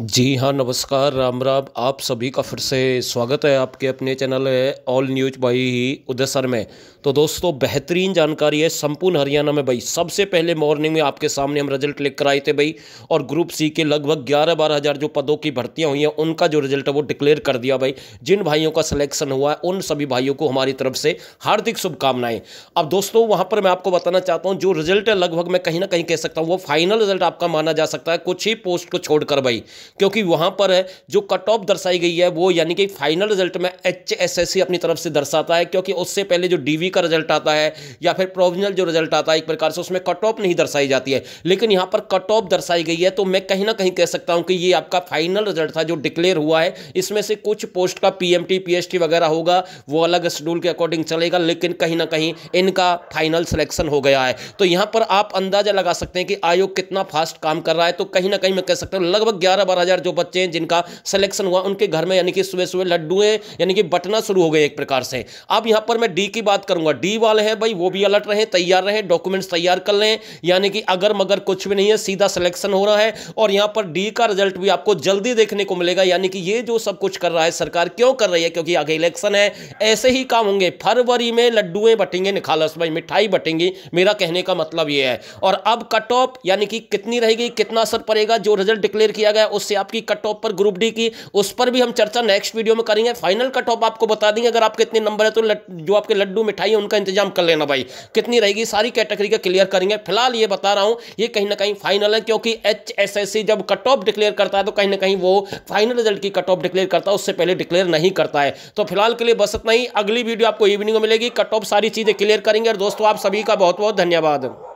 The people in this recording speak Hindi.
जी हाँ नमस्कार राम राम आप सभी का फिर से स्वागत है आपके अपने चैनल है ऑल न्यूज भाई ही उदयसर में तो दोस्तों बेहतरीन जानकारी है संपूर्ण हरियाणा में भाई सबसे पहले मॉर्निंग में आपके सामने हम रिजल्ट लेकर आए थे भाई और ग्रुप सी के लगभग ग्यारह बारह हज़ार जो पदों की भर्तियाँ हुई हैं उनका जो रिजल्ट है वो डिक्लेयर कर दिया भाई जिन भाइयों का सिलेक्शन हुआ है उन सभी भाइयों को हमारी तरफ से हार्दिक शुभकामनाएं अब दोस्तों वहाँ पर मैं आपको बताना चाहता हूँ जो रिजल्ट है लगभग मैं कहीं ना कहीं कह सकता हूँ वो फाइनल रिजल्ट आपका माना जा सकता है कुछ ही पोस्ट को छोड़कर भाई क्योंकि वहां पर जो कट ऑफ दर्शाई गई है वो यानी कि फाइनल रिजल्ट में एच अपनी तरफ से दर्शाता है क्योंकि उससे पहले जो डीवी का रिजल्ट आता है या फिर प्रोविजनल जो रिजल्ट आता है एक प्रकार से उसमें कट ऑफ नहीं दर्शाई जाती है लेकिन यहां पर कट ऑफ दर्शाई गई है तो मैं कहीं ना कहीं कह सकता हूं कि ये आपका फाइनल रिजल्ट था जो डिक्लेयर हुआ है इसमें से कुछ पोस्ट का पीएमटी पीएसटी वगैरह होगा वो अलग शेड्यूल के अकॉर्डिंग चलेगा लेकिन कहीं ना कहीं इनका फाइनल सिलेक्शन हो गया है तो यहां पर आप अंदाजा लगा सकते हैं कि आयोग कितना फास्ट काम कर रहा है तो कहीं ना कहीं मैं कह सकता हूं लगभग ग्यारह पर हज़ार जो बच्चे हैं जिनका सिलेक्शन हुआ उनके घर में यानी कि सुबह सुबह लड्डुएँ यानी कि बटना शुरू हो गए एक प्रकार से अब यहाँ पर मैं डी की बात करूँगा डी वाले हैं भाई वो भी अलर्ट रहे तैयार रहे डॉक्यूमेंट्स तैयार कर लें यानी कि अगर मगर कुछ भी नहीं है सीधा सिलेक्शन हो रहा है और यहाँ पर डी का रिजल्ट भी आपको जल्दी देखने को मिलेगा यानी कि ये जो सब कुछ कर रहा है सरकार क्यों कर रही है क्योंकि आगे इलेक्शन है ऐसे ही काम होंगे फरवरी में लड्डुएं बटेंगे निखालस भाई मिठाई बटेंगी मेरा कहने का मतलब ये है और अब कट ऑफ यानी कि कितनी रहेगी कितना असर पड़ेगा जो रिजल्ट डिक्लेयर किया गया उस उससे आपकी कट ऑफ पर ग्रुप डी की उस पर भी हम चर्चा नेक्स्ट वीडियो में करेंगे फाइनल कट ऑफ आपको बता देंगे अगर आपके इतने नंबर है तो जो आपके लड्डू मिठाई है उनका इंतजाम कर लेना भाई कितनी रहेगी सारी कैटेगरी का क्लियर करेंगे फिलहाल ये बता रहा हूँ ये कहीं ना कहीं फाइनल है क्योंकि एच जब कट ऑफ डिक्लेयर करता है तो कहीं ना कहीं वो फाइनल रिजल्ट की कट ऑफ डिक्लेयर करता है उससे पहले डिक्लेयर नहीं करता है तो फिलहाल के लिए बस इतना ही अगली वीडियो आपको इवनिंग में मिलेगी कट ऑफ सारी चीज़ें क्लियर करेंगे और दोस्तों आप सभी का बहुत बहुत धन्यवाद